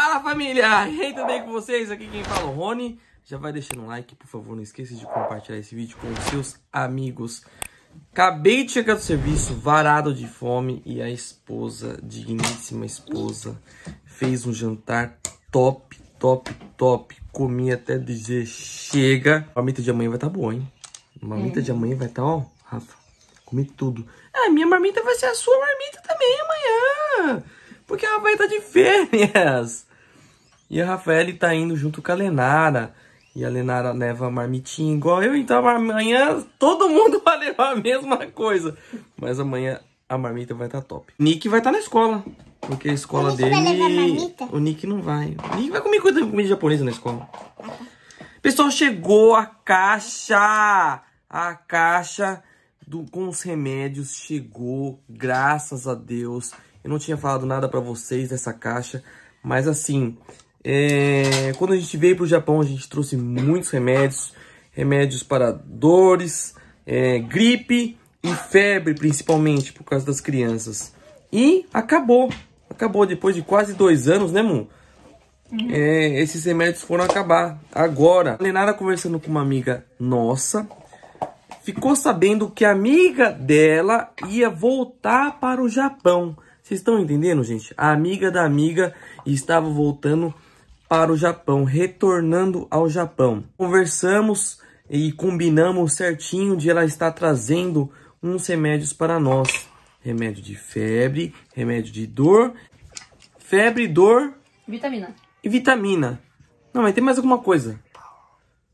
Fala família, e aí, tudo bem com vocês? Aqui quem fala é o Rony. Já vai deixando um like, por favor, não esqueça de compartilhar esse vídeo com os seus amigos. Acabei de chegar do serviço, varado de fome, e a esposa, digníssima esposa, fez um jantar top, top, top. Comi até dizer chega. A marmita de amanhã vai estar tá boa, hein? A marmita é. de amanhã vai estar, tá, ó, Rafa, comi tudo. A ah, minha marmita vai ser a sua marmita também amanhã porque ela vai estar tá de férias. E a Rafaele tá indo junto com a Lenara. E a Lenara leva a marmitinha igual eu. Então amanhã todo mundo vai levar a mesma coisa. Mas amanhã a marmita vai estar tá top. Nick vai estar tá na escola. Porque a escola dele... O Nick não vai. O Nick vai comer comida, comida japonesa na escola. Pessoal, chegou a caixa. A caixa do, com os remédios chegou. Graças a Deus. Eu não tinha falado nada pra vocês dessa caixa. Mas assim, é, quando a gente veio para o Japão, a gente trouxe muitos remédios, remédios para dores, é, gripe e febre, principalmente por causa das crianças. E acabou, acabou depois de quase dois anos, né, Mu? É, esses remédios foram acabar. Agora, a Lenara conversando com uma amiga nossa, ficou sabendo que a amiga dela ia voltar para o Japão. Vocês estão entendendo, gente? A amiga da amiga estava voltando para o Japão, retornando ao Japão. Conversamos e combinamos certinho de ela estar trazendo uns remédios para nós. Remédio de febre, remédio de dor, febre, dor... Vitamina. E vitamina. Não, mas tem mais alguma coisa.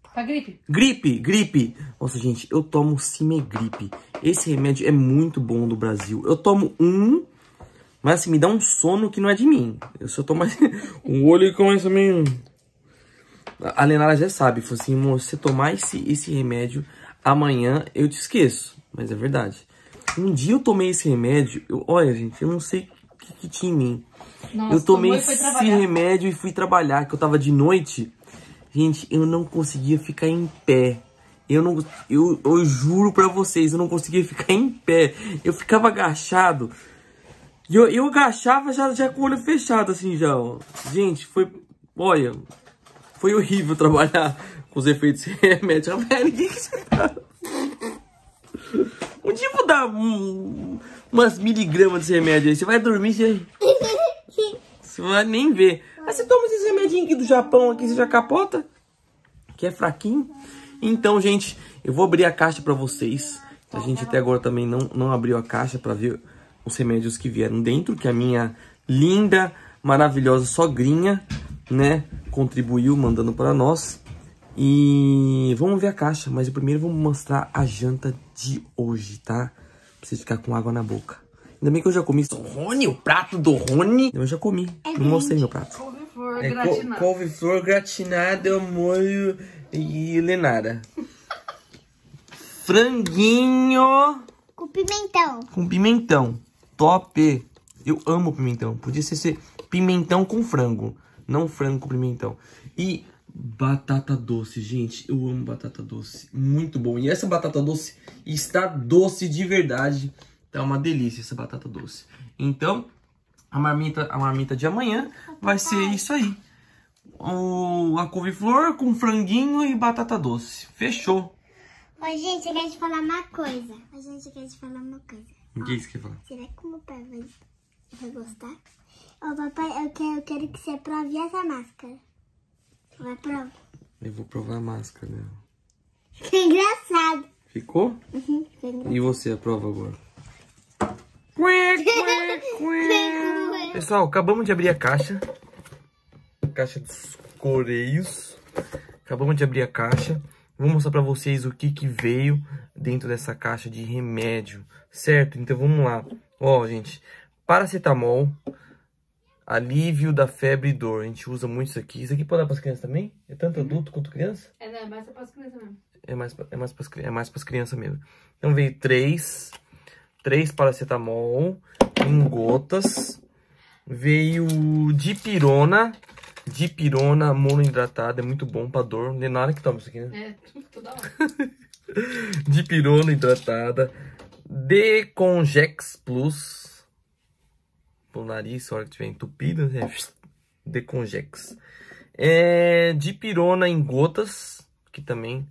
Pra tá gripe. Gripe, gripe. Nossa, gente, eu tomo Cimegripe. Esse remédio é muito bom do Brasil. Eu tomo um mas assim, me dá um sono que não é de mim. Eu só tô mais... o olho começa meio... A Lenara já sabe, falou assim, se você tomar esse, esse remédio, amanhã eu te esqueço. Mas é verdade. Um dia eu tomei esse remédio, eu, olha, gente, eu não sei o que, que tinha em mim. Nossa, eu tomei esse remédio e fui trabalhar, que eu tava de noite. Gente, eu não conseguia ficar em pé. Eu não, eu, eu juro pra vocês, eu não conseguia ficar em pé. Eu ficava agachado. E eu, eu agachava já, já com o olho fechado, assim, já, ó. Gente, foi... Olha, foi horrível trabalhar com os efeitos remédio. velho, o que você tá... Um dia vou dar um, umas miligramas desse remédio aí. Você vai dormir, você... você vai nem ver. Mas você toma esse remedinho aqui do Japão, aqui, você já capota? Que é fraquinho. Então, gente, eu vou abrir a caixa pra vocês. A gente até agora também não, não abriu a caixa pra ver os remédios que vieram dentro, que a minha linda, maravilhosa sogrinha, né, contribuiu mandando para nós. E vamos ver a caixa, mas primeiro vou mostrar a janta de hoje, tá? Pra vocês ficarem com água na boca. Ainda bem que eu já comi o Rony, o prato do Rony. Eu já comi, é não mostrei meu prato. Couve-flor é, gratinada. Couve-flor gratinada, molho e lenada. Franguinho... Com pimentão. Com pimentão top. Eu amo pimentão. Podia ser, ser pimentão com frango. Não frango com pimentão. E batata doce, gente. Eu amo batata doce. Muito bom. E essa batata doce está doce de verdade. Tá uma delícia essa batata doce. Então, a marmita, a marmita de amanhã vai ser isso aí. O, a couve-flor com franguinho e batata doce. Fechou. Mas, gente, eu quero te falar uma coisa. Mas, gente, eu quero te falar uma coisa. O que é falar? Será que o meu pai vai, vai gostar? Ô, papai, eu quero, eu quero que você prove essa máscara. Vai provar. Eu vou provar a máscara dela. Que engraçado. Ficou? Uhum, engraçado. E você aprova agora? Pessoal, acabamos de abrir a caixa. Caixa dos Correios. Acabamos de abrir a caixa. Vou mostrar pra vocês o que que veio dentro dessa caixa de remédio, certo? Então vamos lá. Ó, gente, paracetamol, alívio da febre e dor. A gente usa muito isso aqui. Isso aqui pode dar para as crianças também? É tanto uhum. adulto quanto criança? É, não, é mais para as crianças mesmo. É mais, é mais para é as crianças mesmo. Então veio três, três paracetamol em gotas. Veio dipirona, dipirona monohidratada, é muito bom para dor. Não é nada que toma isso aqui, né? É, toda hora. de pirona hidratada, de Congex Plus, pro nariz, a hora que tiver entupido, é né? de Congex, é, de pirona em gotas, que também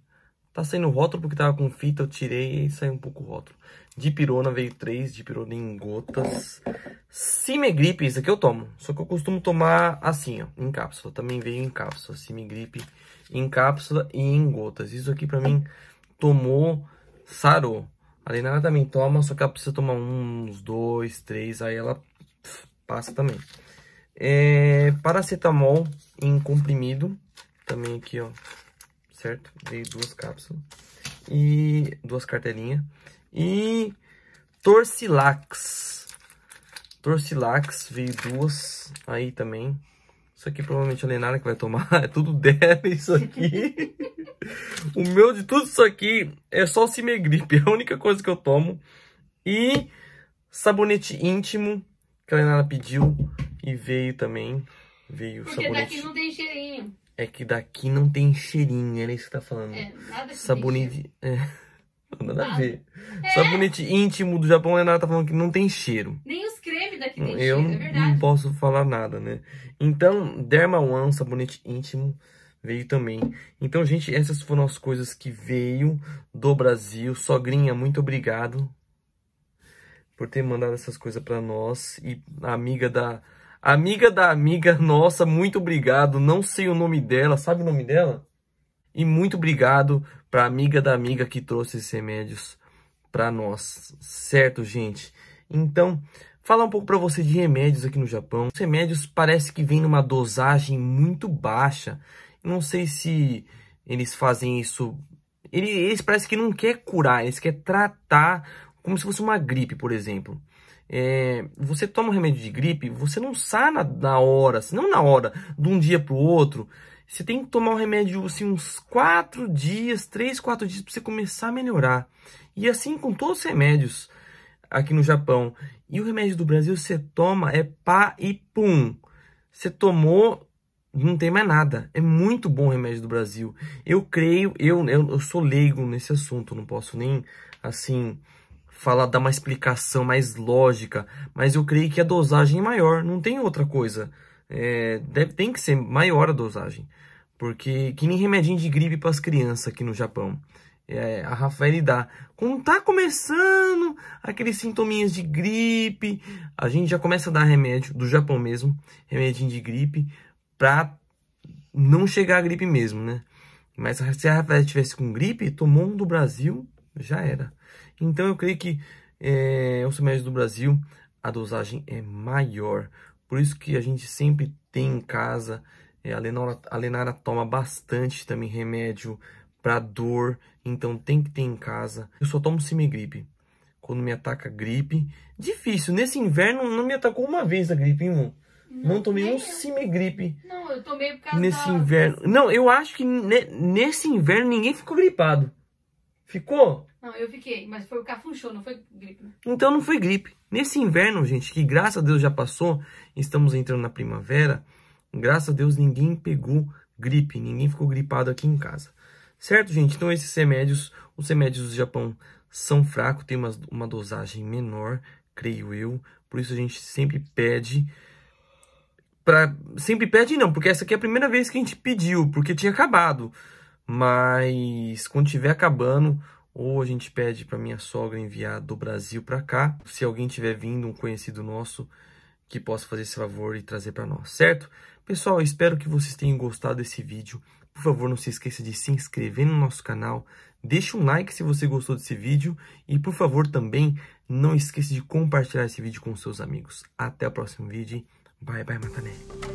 tá saindo rótulo porque tava com fita, eu tirei e saiu um pouco rótulo. De pirona veio 3, de pirona em gotas. Cimegripe, isso aqui eu tomo. Só que eu costumo tomar assim, ó, em cápsula. Também veio em cápsula. Cimegripe em cápsula e em gotas. Isso aqui pra mim tomou, sarou. A Lena também toma, só que ela precisa tomar uns dois, três, aí ela passa também. É, paracetamol em comprimido, também aqui, ó, certo? Dei duas cápsulas e duas cartelinhas. E Torcilax. Torcilax veio duas aí também, isso aqui provavelmente é a Lenara que vai tomar. É tudo dela isso aqui. o meu de tudo isso aqui é só cimegripe. É a única coisa que eu tomo. E sabonete íntimo que a Lenara pediu. E veio também. Veio Porque sabonete. daqui não tem cheirinho. É que daqui não tem cheirinho. Era isso que tá falando. É, nada que sabonete. Tem é. Nada a ah, ver. É? Só bonito íntimo do Japão, né, Renata tá falando que não tem cheiro. Nem os cremes daqui tem eu cheiro, é verdade. não posso falar nada, né? Então, Derma One, sabonete íntimo, veio também. Então, gente, essas foram as coisas que veio do Brasil. Sogrinha, muito obrigado por ter mandado essas coisas para nós. E a amiga da... Amiga da amiga nossa, muito obrigado. Não sei o nome dela. Sabe o nome dela? E muito obrigado para amiga da amiga que trouxe esses remédios para nós, certo, gente? Então, falar um pouco para você de remédios aqui no Japão. Os remédios parece que vêm numa dosagem muito baixa. Não sei se eles fazem isso. Eles parece que não quer curar, eles quer tratar como se fosse uma gripe, por exemplo. É, você toma um remédio de gripe, você não sana na hora, não na hora, de um dia para o outro. Você tem que tomar um remédio assim uns 4 dias, 3, 4 dias para você começar a melhorar. E assim com todos os remédios aqui no Japão. E o remédio do Brasil você toma é pá e pum. Você tomou, não tem mais nada. É muito bom o remédio do Brasil. Eu creio, eu, eu, eu sou leigo nesse assunto, não posso nem assim falar, dar uma explicação mais lógica, mas eu creio que a dosagem é maior, não tem outra coisa é, deve, tem que ser maior a dosagem. Porque que nem remedinho de gripe para as crianças aqui no Japão. É, a Rafael dá. Quando tá começando aqueles sintominhas de gripe, a gente já começa a dar remédio, do Japão mesmo, remedinho de gripe, para não chegar a gripe mesmo, né? Mas se a Rafael tivesse com gripe, tomou um do Brasil, já era. Então eu creio que é, os remédios do Brasil, a dosagem é maior. Por isso que a gente sempre tem em casa, é, a, Lenora, a Lenara toma bastante também remédio para dor, então tem que ter em casa. Eu só tomo semigripe. Quando me ataca gripe, difícil. Nesse inverno não me atacou uma vez a gripe, irmão? Não, não tomei um semigripe. Não, eu tomei por causa Nesse da... inverno. Não, eu acho que ne... nesse inverno ninguém ficou gripado. Ficou? Não, eu fiquei, mas foi o cafunchou, não foi gripe. Né? Então não foi gripe. Nesse inverno, gente, que graças a Deus já passou, estamos entrando na primavera, graças a Deus ninguém pegou gripe, ninguém ficou gripado aqui em casa. Certo, gente? Então esses remédios, os remédios do Japão são fracos, tem uma, uma dosagem menor, creio eu. Por isso a gente sempre pede para sempre pede não, porque essa aqui é a primeira vez que a gente pediu, porque tinha acabado mas quando estiver acabando, ou a gente pede para minha sogra enviar do Brasil para cá, se alguém tiver vindo, um conhecido nosso, que possa fazer esse favor e trazer para nós, certo? Pessoal, espero que vocês tenham gostado desse vídeo. Por favor, não se esqueça de se inscrever no nosso canal, deixe um like se você gostou desse vídeo e, por favor, também não esqueça de compartilhar esse vídeo com seus amigos. Até o próximo vídeo. Bye, bye, Matanelli.